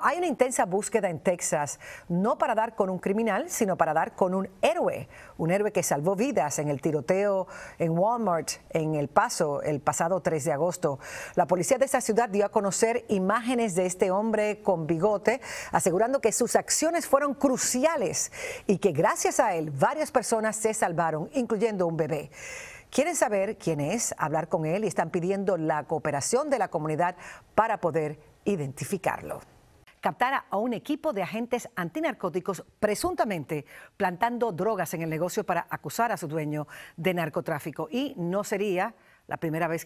hay una intensa búsqueda en Texas, no para dar con un criminal, sino para dar con un héroe, un héroe que salvó vidas en el tiroteo en Walmart en El Paso el pasado 3 de agosto. La policía de esa ciudad dio a conocer imágenes de este hombre con bigote, asegurando que sus acciones fueron cruciales y que gracias a él varias personas se salvaron, incluyendo un bebé. Quieren saber quién es, hablar con él y están pidiendo la cooperación de la comunidad para poder identificarlo captara a un equipo de agentes antinarcóticos presuntamente plantando drogas en el negocio para acusar a su dueño de narcotráfico. Y no sería la primera vez